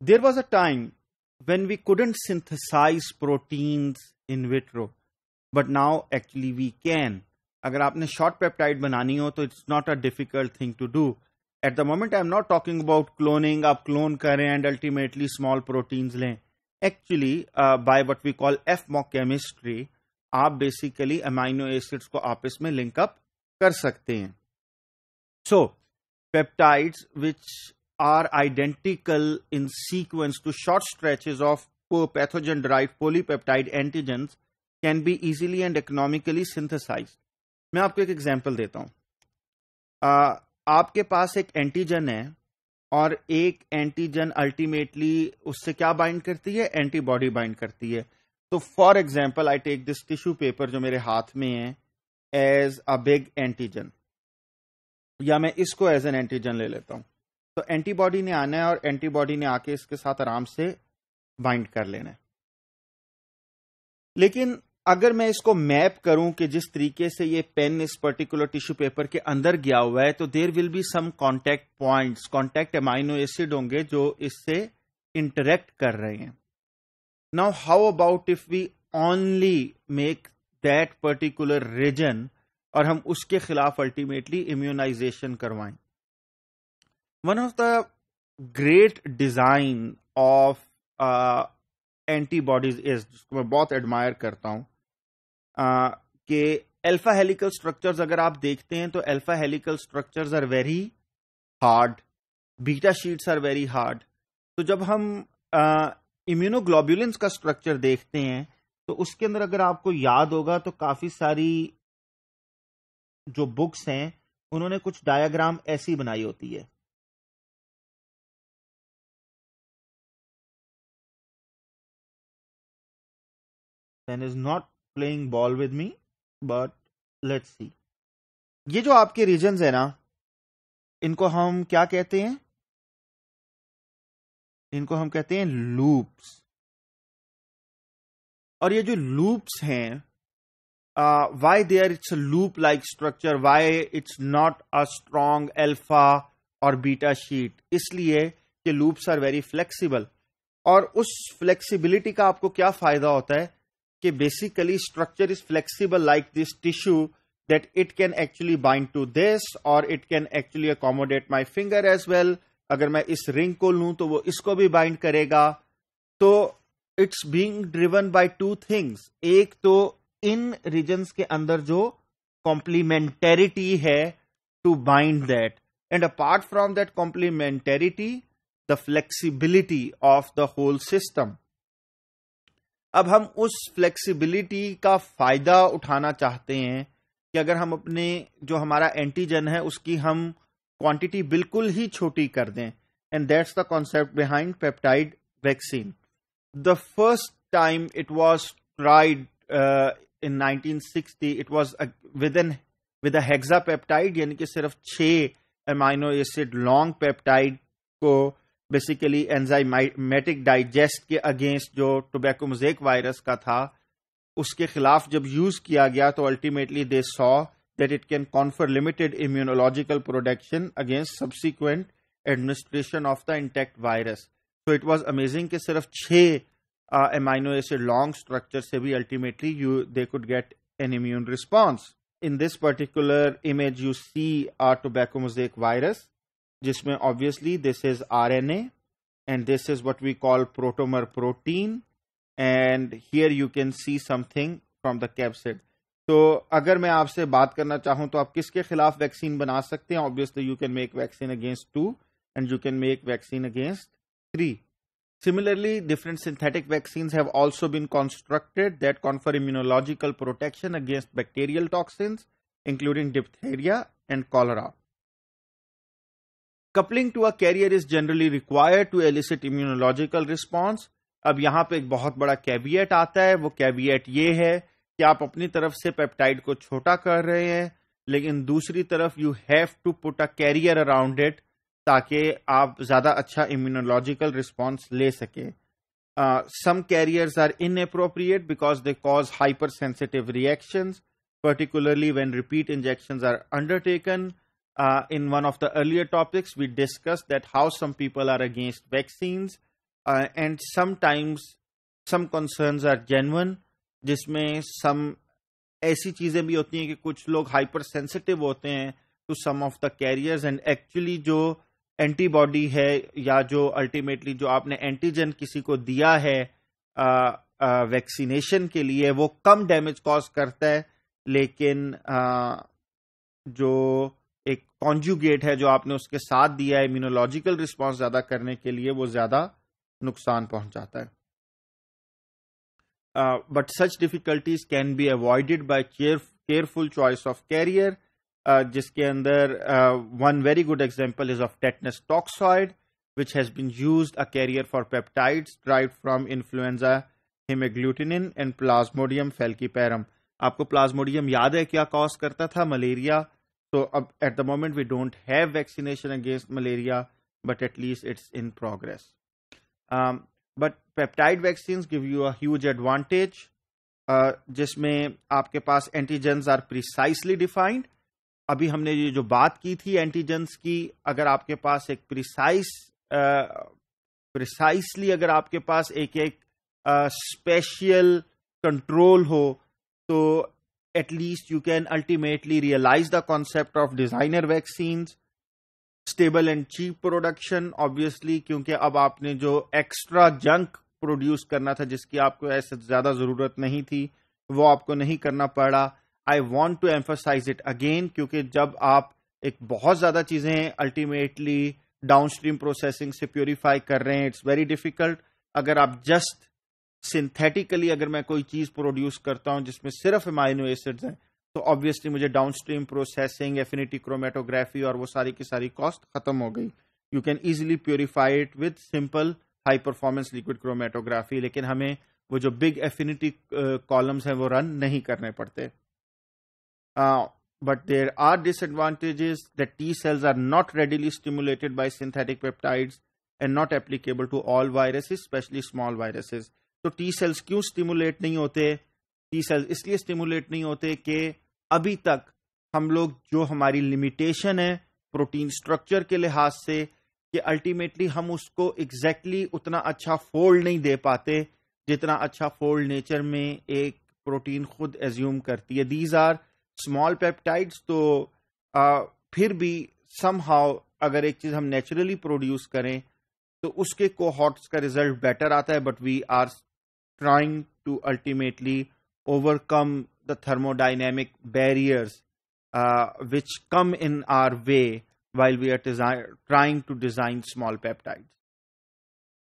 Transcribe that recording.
there was a time when we couldn't synthesize proteins in vitro but now actually we can agar aapne short peptide banani ho to it's not a difficult thing to do at the moment i am not talking about cloning up clone kare and ultimately small proteins actually uh, by what we call fmoc chemistry aap basically amino acids ko aapas mein link up kar so peptides which are identical in sequence to short stretches of pathogen drive polypeptide antigen can be easily and economically synthesize मैं आपको एक example देता हूँ आपके पास एक antigen है और एक एंटीजन अल्टीमेटली उससे क्या बाइंड करती है एंटीबॉडी बाइंड करती है तो for example I take this tissue paper जो मेरे हाथ में है एज अ बिग एंटीजन या मैं इसको एज एन एंटीजन ले लेता हूं तो एंटीबॉडी ने आना है और एंटीबॉडी ने आके इसके साथ आराम से बाइंड कर लेना है लेकिन अगर मैं इसको मैप करूं कि जिस तरीके से ये पेन इस पर्टिकुलर टिश्यू पेपर के अंदर गया हुआ है तो there will be some contact point contact amino acid होंगे जो इससे इंटरेक्ट कर रहे हैं now how about if we only make that particular region और हम उसके खिलाफ अल्टीमेटली इम्यूनाइजेशन करवाएं one of the great design of antibodies is जिसको मैं बहुत एडमायर करता हूं uh, कि एल्फा हेलिकल स्ट्रक्चर अगर आप देखते हैं तो alpha helical structure are very hard beta sheets are very hard तो जब हम इम्यूनोग्लोबुलेंस uh, का स्ट्रक्चर देखते हैं तो उसके अंदर अगर आपको याद होगा तो काफी सारी जो बुक्स हैं उन्होंने कुछ डायग्राम ऐसी बनाई होती है pen is not playing ball with me but let's see ये जो आपके रीजन है ना इनको हम क्या कहते हैं इनको हम कहते हैं लूप्स और ये जो लूप्स हैं why are its loop like structure why its not a strong alpha और बीटा शीट इसलिए कि लूप्स आर वेरी फ्लेक्सिबल और उस फ्लेक्सिबिलिटी का आपको क्या फायदा होता है कि basically structure is flexible like this tissue that it can actually bind to this और it can actually accommodate my finger as well अगर मैं इस रिंग को लू तो वो इसको भी बाइंड करेगा तो it's being driven by two things एक तो इन रीजन के अंदर जो कॉम्प्लीमेंटेरिटी है to bind that and apart from that complementarity the flexibility of the whole system अब हम उस फ्लेक्सिबिलिटी का फायदा उठाना चाहते हैं कि अगर हम अपने जो हमारा एंटीजन है उसकी हम क्वांटिटी बिल्कुल ही छोटी कर दें and that's the concept behind peptide vaccine the first time it was tried in 1960 it was with an with a hexa peptide यानी कि सिर्फ छ एमाइनो एसिड लॉन्ग पेप्टाइड को बेसिकली एंजाइमेटिक डाइजेस्ट के अगेंस्ट जो टोबैको मोजेक वायरस का था उसके खिलाफ जब यूज किया गया तो ultimately they saw that it can confer limited immunological production against subsequent administration of the intact virus तो इट वॉज अमेजिंग के सिर्फ छह एमाइनो एसिड लॉन्ग स्ट्रक्चर से भी ultimately you they could get an immune response in this particular image you see are tobacco mosaic virus जिसमें obviously this is R N and this is what we call protomer protein and here you can see something from the capsid तो अगर मैं आपसे बात करना चाहूं तो आप किसके खिलाफ वैक्सीन बना सकते हैं obviously you can make vaccine against two and you can make vaccine against three similarly different synthetic vaccine have also been constructed that confer immunological protection against bacterial toxins including diphtheria and cholera coupling to a carrier is generally required to elicit immunological response अब यहां पे एक बहुत बड़ा कैबियट आता है वो कैबियट ये है कि आप अपनी तरफ से पेप्टाइड को छोटा कर रहे हैं लेकिन दूसरी तरफ you have to put a carrier around it ताकि आप ज्यादा अच्छा इम्यूनोलॉजिकल रिस्पॉन्स ले सके some carriers are inappropriate because they cause hypersensitive reaction particularly when repeat injection are undertaken Uh, in one of the earlier topics, we discussed that how some people are against vaccines, uh, and sometimes some concerns are genuine, जिसमें some ऐसी चीजें भी होती हैं कि कुछ लोग hyper hypersensitive होते हैं to some of the carriers and actually जो एंटीबॉडी है या जो अल्टीमेटली जो आपने एंटीजन किसी को दिया है वैक्सीनेशन के लिए वो कम डैमेज कॉज करता है लेकिन आ, जो एक कॉन्जुगेट है जो आपने उसके साथ दिया है इम्यूनोलॉजिकल रिस्पॉन्स ज्यादा करने के लिए वो ज्यादा नुकसान पहुंचाता है but such difficulties can be avoided by careful choice of carrier जिसके अंदर one very good example is of tetanus toxoid which has been use a carrier for peptides derived from influenza hemagglutinin and Plasmodium falciparum आपको Plasmodium याद है क्या cause करता था malaria So uh, at the moment, we don't have vaccination against malaria, but at least it's in progress. Um, but peptide vaccines give you a huge advantage, uh, जिसमें आपके पास antigens are precisely defined अभी हमने ये जो बात की थी एंटीजेंस की अगर आपके पास एक प्रिसाइस प्रिसाइसली अगर आपके पास एक एक स्पेशल कंट्रोल हो तो at least you can ultimately realize the concept of designer vaccines stable and cheap production obviously क्योंकि अब आपने जो एक्स्ट्रा जंक प्रोड्यूस करना था जिसकी आपको ऐसे ज्यादा जरूरत नहीं थी वो आपको नहीं करना पड़ा I want to emphasise it again क्योंकि जब आप एक बहुत ज्यादा चीजें अल्टीमेटली डाउन स्ट्रीम प्रोसेसिंग से प्योरीफाई कर रहे हैं इट्स वेरी डिफिकल्ट अगर आप जस्ट सिंथेटिकली अगर मैं कोई चीज प्रोड्यूस करता हूं जिसमें सिर्फ माइनो एसिड्स हैं तो ऑब्वियसली मुझे डाउनस्ट्रीम प्रोसेसिंग एफिनिटी क्रोमेटोग्राफी और वो सारी की सारी कॉस्ट खत्म हो गई you can easily purify it with simple high performance liquid chromatography लेकिन हमें वो जो बिग एफिनिटी कॉलम्स हैं वो रन नहीं करने पड़ते but there are disadvantages that T cells are not readily stimulated by synthetic peptides and not applicable to all viruses specially small viruses तो टी सेल्स क्यों स्टिमुलेट नहीं होते टी सेल्स इसलिए स्टिमुलेट नहीं होते कि अभी तक हम लोग जो हमारी लिमिटेशन है प्रोटीन स्ट्रक्चर के लिहाज से कि अल्टीमेटली हम उसको एग्जैक्टली exactly उतना अच्छा फोल्ड नहीं दे पाते जितना अच्छा फोल्ड नेचर में एक प्रोटीन खुद एज्यूम करती है दीज आर स्मॉल पेप्टाइड्स तो आ, फिर भी सम हाउ अगर एक चीज हम नेचुरली प्रोड्यूस करें तो उसके कोहॉट्स का रिजल्ट बेटर आता है but we are trying to ultimately overcome the thermodynamic barriers uh, which come in our way while we are trying to design small peptides.